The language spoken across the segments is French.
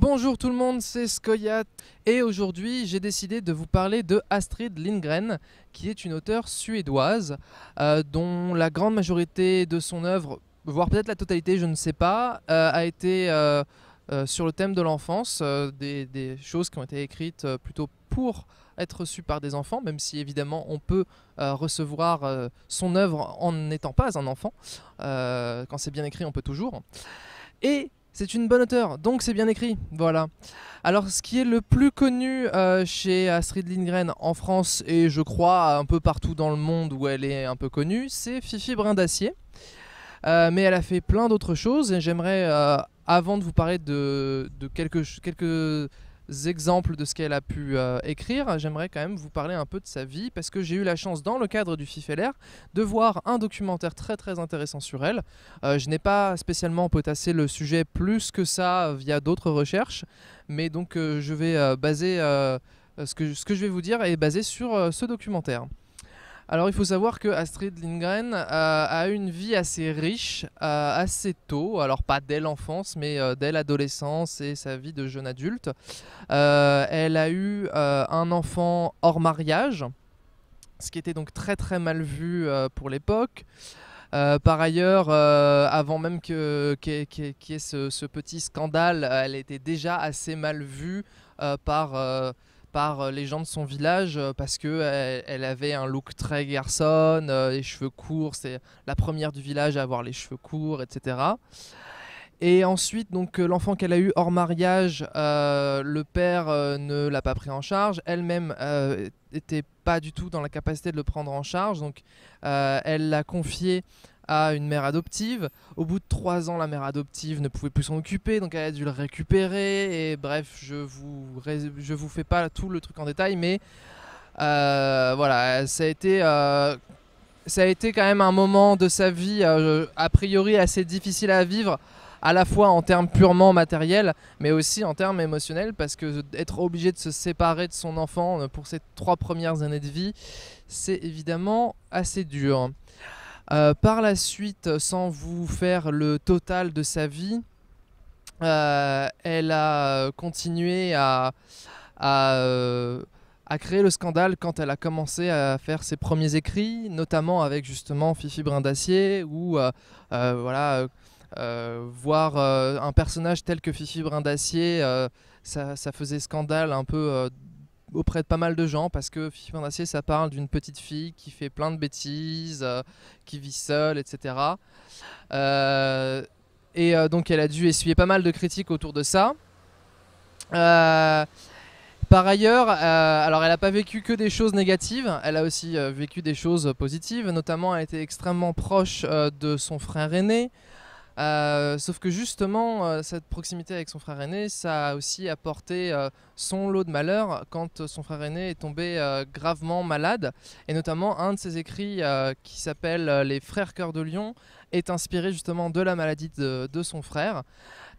Bonjour tout le monde, c'est Skoyat et aujourd'hui j'ai décidé de vous parler de Astrid Lindgren qui est une auteure suédoise euh, dont la grande majorité de son œuvre, voire peut-être la totalité, je ne sais pas, euh, a été euh, sur le thème de l'enfance, des, choses qui ont été écrites plutôt pour être reçues par des enfants, même si évidemment on peut recevoir son œuvre en n'étant pas un enfant. quand c'est bien écrit, on peut toujours. Et c'est une bonne auteure, donc c'est bien écrit, voilà. Alors ce qui est le plus connu euh, chez Astrid Lindgren en France et je crois un peu partout dans le monde où elle est un peu connue, c'est Fifi Brin d'Acier. Euh, mais elle a fait plein d'autres choses et j'aimerais, euh, avant de vous parler de, de quelques, quelques exemples de ce qu'elle a pu euh, écrire, j'aimerais quand même vous parler un peu de sa vie parce que j'ai eu la chance dans le cadre du FIFLR de voir un documentaire très très intéressant sur elle. Euh, je n'ai pas spécialement potassé le sujet plus que ça euh, via d'autres recherches, mais donc je vais baser ce que je vais vous dire est basé sur ce documentaire. Alors il faut savoir que Astrid Lindgren a euh, a une vie assez riche, euh, assez tôt, alors pas dès l'enfance, mais euh, dès l'adolescence et sa vie de jeune adulte. elle a eu un enfant hors mariage, ce qui était donc très très mal vu pour l'époque. par ailleurs, avant même qu'il y ait ce, petit scandale, elle était déjà assez mal vue par euh, les gens de son village euh, parce que euh, elle, avait un look très garçonne, les cheveux courts, c'est la première du village à avoir les cheveux courts, etc. Et ensuite, donc l'enfant qu'elle a eu hors mariage, le père ne l'a pas pris en charge. Elle-même n'était pas du tout dans la capacité de le prendre en charge, donc elle l'a confié à une mère adoptive. Au bout de trois ans, la mère adoptive ne pouvait plus s'en occuper, donc elle a dû le récupérer. Et bref, je vous, je vous fais pas tout le truc en détail, mais euh, voilà, ça a été. Euh, ça a été quand même un moment de sa vie, euh, a priori assez difficile à vivre, à la fois en termes purement matériels, mais aussi en termes émotionnels, parce que être obligé de se séparer de son enfant pour ses trois premières années de vie, c'est évidemment assez dur. Euh, par la suite, sans vous faire le total de sa vie, euh, elle a euh, continué à, à, créer le scandale quand elle a commencé à faire ses premiers écrits, notamment avec justement Fifi Brin d'Acier, où voilà, voir un personnage tel que Fifi Brin d'Acier, ça, ça, faisait scandale un peu auprès de pas mal de gens parce que Fifi d'acier, ça parle d'une petite fille qui fait plein de bêtises, euh, qui vit seule, etc. et euh, euh, donc elle a dû essuyer pas mal de critiques autour de ça. par ailleurs, alors elle n'a pas vécu que des choses négatives, elle a aussi vécu des choses positives, notamment elle était extrêmement proche de son frère aîné. Euh, sauf que justement, euh, cette proximité avec son frère aîné, ça a aussi apporté euh, son lot de malheur quand son frère aîné est tombé gravement malade. Et notamment, un de ses écrits qui s'appelle Les Frères Cœur de Lion est inspiré justement de la maladie de son frère.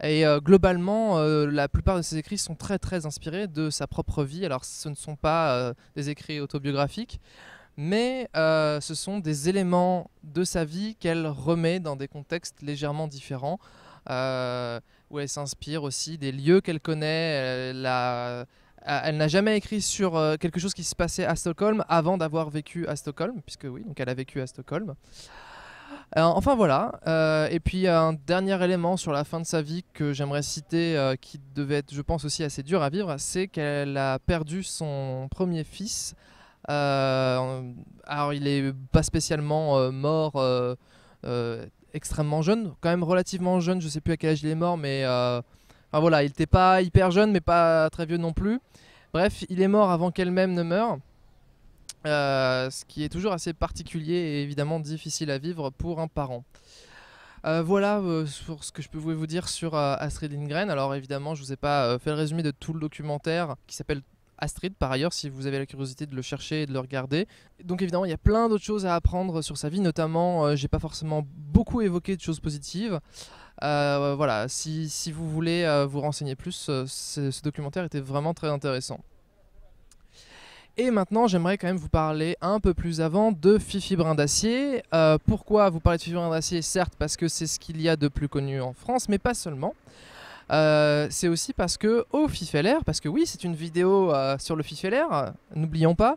Et globalement, la plupart de ses écrits sont très très inspirés de sa propre vie. Alors, ce ne sont pas des écrits autobiographiques mais euh, ce sont des éléments de sa vie qu'elle remet dans des contextes légèrement différents, euh, où elle s'inspire aussi des lieux qu'elle connaît. Elle, euh, n'a jamais écrit sur quelque chose qui se passait à Stockholm avant d'avoir vécu à Stockholm, puisque oui, donc elle a vécu à Stockholm. enfin voilà, et puis un dernier élément sur la fin de sa vie que j'aimerais citer, qui devait être je pense aussi assez dur à vivre, c'est qu'elle a perdu son premier fils euh, alors, il est pas spécialement euh, mort euh, extrêmement jeune, quand même relativement jeune, je sais plus à quel âge il est mort, mais voilà, il n'était pas hyper jeune, mais pas très vieux non plus. Bref, il est mort avant qu'elle-même ne meure, ce qui est toujours assez particulier et évidemment difficile à vivre pour un parent. voilà ce que je peux vous dire sur Astrid Lindgren. Alors évidemment, je vous ai pas fait le résumé de tout le documentaire qui s'appelle Astrid, par ailleurs, si vous avez la curiosité de le chercher et de le regarder. Donc évidemment, il y a plein d'autres choses à apprendre sur sa vie, notamment, je euh, j'ai pas forcément beaucoup évoqué de choses positives. Euh, voilà, si, vous voulez euh, vous renseigner plus, ce, documentaire était vraiment très intéressant. Et maintenant, j'aimerais quand même vous parler un peu plus avant de Fifi Brin d'Acier. pourquoi vous parlez de Fifi Brin d'Acier Certes, parce que c'est ce qu'il y a de plus connu en France, mais pas seulement. Euh, c'est aussi parce que au oh, parce que oui, c'est une vidéo euh, sur le FIFLR, euh, n'oublions pas,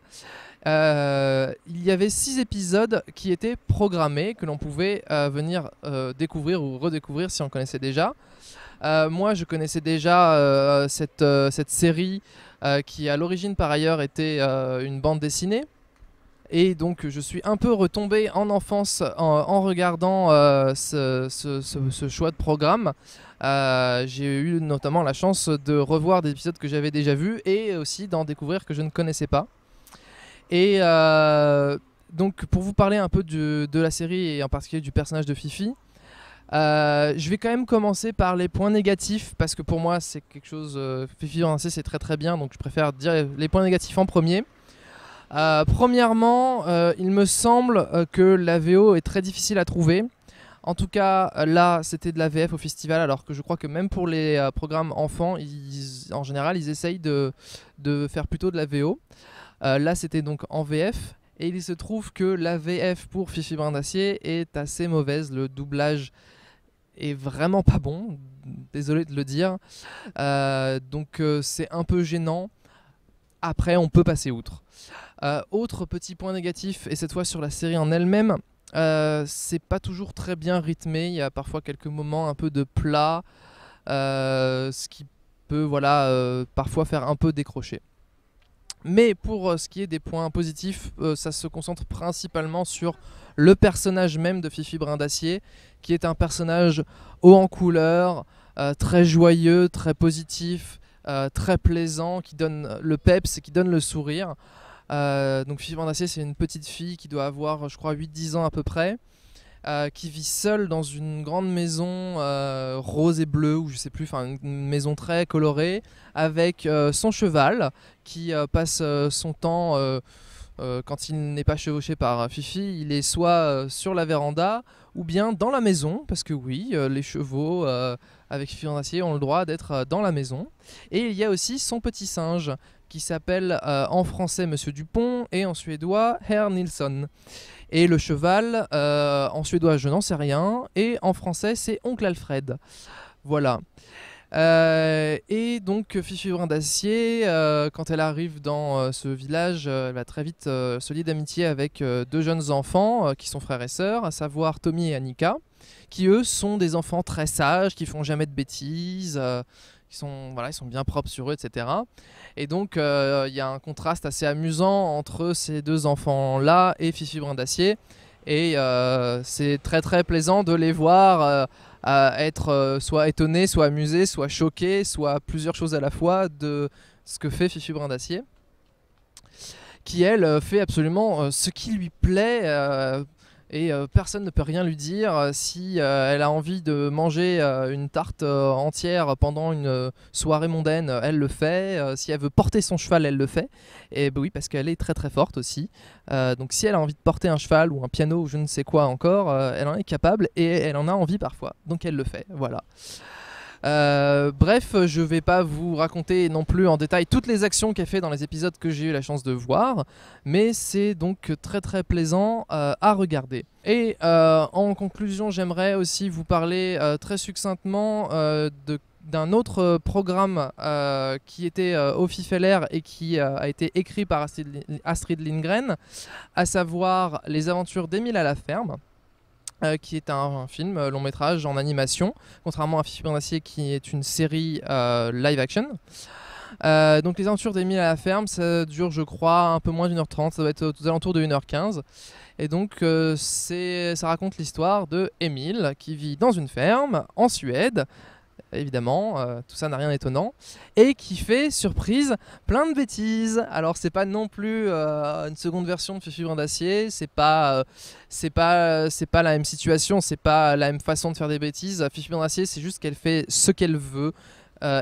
il y avait six épisodes qui étaient programmés, que l'on pouvait venir découvrir ou redécouvrir si on connaissait déjà. moi, je connaissais déjà cette, cette série qui, à l'origine par ailleurs, était une bande dessinée et donc je suis un peu retombé en enfance en, regardant euh, ce, choix de programme. Euh, j'ai eu notamment la chance de revoir des épisodes que j'avais déjà vus et aussi d'en découvrir que je ne connaissais pas. Et euh, donc pour vous parler un peu de la série et en particulier du personnage de Fifi, je vais quand même commencer par les points négatifs parce que pour moi c'est quelque chose. Fifi en c'est très très bien donc je préfère dire les points négatifs en premier. Euh, premièrement, euh, il me semble euh, que la VO est très difficile à trouver. En tout cas, là, c'était de la VF au festival, alors que je crois que même pour les programmes enfants, en général, ils essayent de, faire plutôt de la VO. là, c'était donc en VF. Et il se trouve que la VF pour Fifi Brin d'Acier est assez mauvaise. Le doublage est vraiment pas bon, désolé de le dire. donc c'est un peu gênant après on peut passer outre. Euh, autre petit point négatif, et cette fois sur la série en elle-même, euh, c'est pas toujours très bien rythmé, il y a parfois quelques moments un peu de plat, euh, ce qui peut voilà, parfois faire un peu décrocher. Mais pour ce qui est des points positifs, ça se concentre principalement sur le personnage même de Fifi Brindacier, d'Acier, qui est un personnage haut en couleur, très joyeux, très positif, euh, très plaisant, qui donne le peps, et qui donne le sourire. Euh, donc Fifi c'est une petite fille qui doit avoir, je crois, 8-10 ans à peu près, euh, qui vit seule dans une grande maison rose et bleue, ou je sais plus, enfin une maison très colorée, avec son cheval qui passe son temps euh, quand il n'est pas chevauché par Fifi, il est soit euh, sur la véranda ou bien dans la maison, parce que oui, euh, les chevaux avec Fifi en acier ont le droit d'être dans la maison. Et il y a aussi son petit singe, qui s'appelle en français Monsieur Dupont et en suédois Herr Nilsson. Et le cheval, en suédois je n'en sais rien, et en français c'est Oncle Alfred. Voilà. Euh, et donc, Fifi Fifi d'acier, euh, quand elle arrive dans euh, ce village, elle va très vite se lier d'amitié avec deux jeunes enfants qui sont frères et sœurs, à savoir Tommy et Annika, qui eux sont des enfants très sages, qui font jamais de bêtises. qui sont, ils sont bien propres sur eux, etc. Et donc, il y a un contraste assez amusant entre ces deux enfants-là et Fifi Brin d'Acier, et euh, c'est très très plaisant de les voir euh, être euh, soit étonnés, soit amusés, soit choqués, soit plusieurs choses à la fois de ce que fait Fifi Brin qui elle fait absolument ce qui lui plaît, et euh, personne ne peut rien lui dire. Euh, si euh, elle a envie de manger une tarte entière pendant une soirée mondaine, elle le fait. si elle veut porter son cheval, elle le fait. Et bah oui, parce qu'elle est très très forte aussi. donc si elle a envie de porter un cheval ou un piano ou je ne sais quoi encore, elle en est capable et elle en a envie parfois. Donc elle le fait. Voilà. Euh, bref, je vais pas vous raconter non plus en détail toutes les actions qu'elle fait dans les épisodes que j'ai eu la chance de voir, mais c'est donc très très plaisant euh, à regarder. Et euh, en conclusion, j'aimerais aussi vous parler très succinctement d'un autre programme qui était au et qui a été écrit par Astrid, Lindgren, à savoir Les aventures d'Emile à la ferme. Euh, qui est un, film euh, long métrage en animation, contrairement à Fifi acier qui est une série euh, live action. donc les aventures d'Emile à la ferme, ça dure je crois un peu moins d'une heure trente, ça doit être aux alentours de 1h15. Et donc ça raconte l'histoire de Émile qui vit dans une ferme en Suède évidemment, euh, tout ça n'a rien d'étonnant, et qui fait, surprise, plein de bêtises. Alors c'est pas non plus euh, une seconde version de Fifi d'acier, c'est pas, euh, pas, c'est pas la même situation, c'est pas la même façon de faire des bêtises. Fifi d'acier, c'est juste qu'elle fait ce qu'elle veut.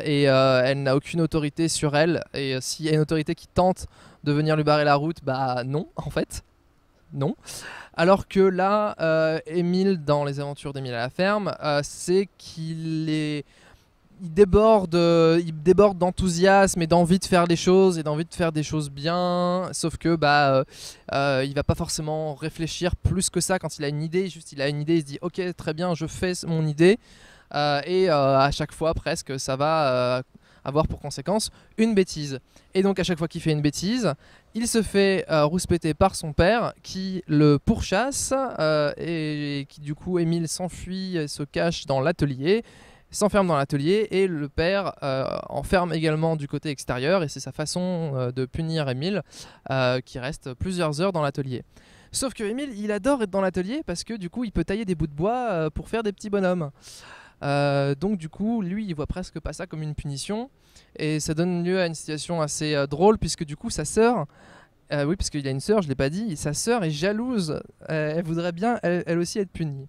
et elle n'a aucune autorité sur elle. Et s'il y a une autorité qui tente de venir lui barrer la route, bah non, en fait non. Alors que là, Emile, euh, dans les aventures d'Emile à la ferme, euh, c'est qu'il est... Il déborde, euh, il déborde d'enthousiasme et d'envie de faire des choses et d'envie de faire des choses bien. Sauf que bah, il va pas forcément réfléchir plus que ça quand il a une idée. Juste, il a une idée, il se dit ok, très bien, je fais mon idée. et à chaque fois presque ça va avoir pour conséquence une bêtise. Et donc à chaque fois qu'il fait une bêtise, il se fait euh, rouspéter par son père qui le pourchasse euh, et, qui du coup Émile s'enfuit et se cache dans l'atelier s'enferme dans l'atelier et le père euh, enferme également du côté extérieur et c'est sa façon de punir Émile qui reste plusieurs heures dans l'atelier. Sauf que Émile, il adore être dans l'atelier parce que du coup, il peut tailler des bouts de bois pour faire des petits bonhommes. Euh, donc du coup, lui, il voit presque pas ça comme une punition. Et ça donne lieu à une situation assez euh, drôle, puisque du coup, sa sœur, euh, oui, parce qu'il a une sœur, je l'ai pas dit, sa sœur est jalouse. elle voudrait bien, elle, elle, aussi, être punie.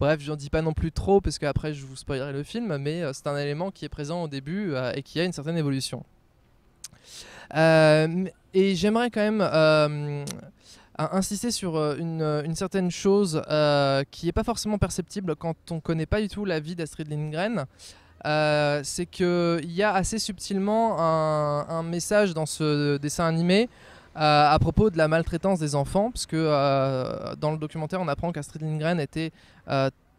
Bref, j'en dis pas non plus trop, parce qu'après, je vous spoilerai le film, mais c'est un élément qui est présent au début et qui a une certaine évolution. et j'aimerais quand même a insisté sur euh, euh, une, certaine chose euh, qui n'est pas forcément perceptible quand on ne connaît pas du tout la vie d'Astrid Lindgren. c'est qu'il y a assez subtilement un, message dans ce dessin animé à propos de la maltraitance des enfants, puisque que dans le documentaire, on apprend qu'Astrid Lindgren était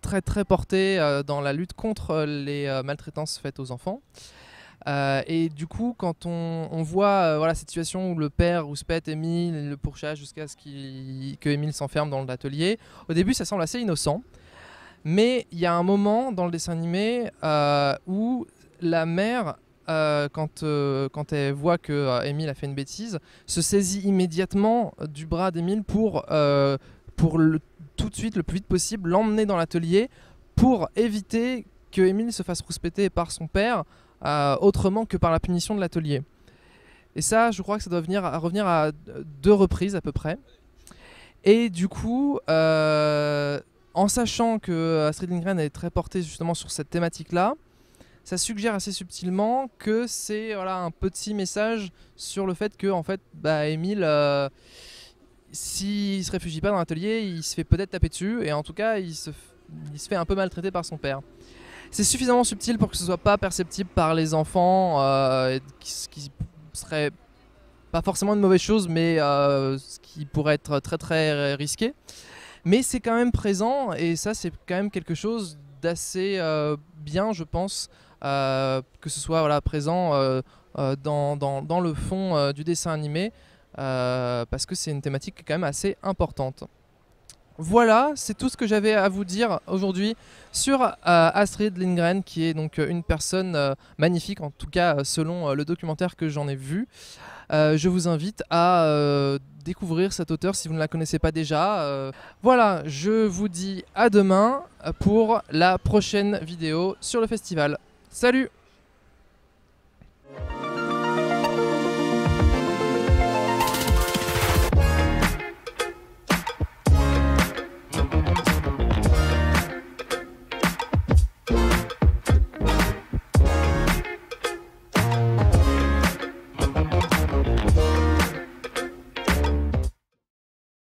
très très portée dans la lutte contre les maltraitances faites aux enfants. Euh, et du coup, quand on, voit euh, cette situation où le père rouspète Émile et le pourchasse jusqu'à ce qu'il, s'enferme dans l'atelier, au début ça semble assez innocent. Mais il y a un moment dans le dessin animé euh, où la mère, quand, elle voit que Émile a fait une bêtise, se saisit immédiatement du bras d'Émile pour, tout de suite, le plus vite possible, l'emmener dans l'atelier pour éviter que Émile se fasse rouspéter par son père euh, autrement que par la punition de l'atelier. Et ça, je crois que ça doit venir revenir à deux reprises à peu près. Et du coup, euh, en sachant que Astrid Lindgren est très portée justement sur cette thématique-là, ça suggère assez subtilement que c'est voilà, un petit message sur le fait que, en fait, bah, Emile, euh, s'il se réfugie pas dans l'atelier, il se fait peut-être taper dessus, et en tout cas, il se, il se fait un peu maltraiter par son père c'est suffisamment subtil pour que ce soit pas perceptible par les enfants, euh, ce qui serait pas forcément une mauvaise chose, mais euh, ce qui pourrait être très très risqué. Mais c'est quand même présent et ça c'est quand même quelque chose d'assez euh, bien, je pense, que ce soit voilà, présent dans, dans, le fond du dessin animé, parce que c'est une thématique quand même assez importante. Voilà, c'est tout ce que j'avais à vous dire aujourd'hui sur euh, Astrid Lindgren, qui est donc euh, une personne euh, magnifique, en tout cas selon le documentaire que j'en ai vu. je vous invite à découvrir cet auteur si vous ne la connaissez pas déjà. voilà, je vous dis à demain pour la prochaine vidéo sur le festival. Salut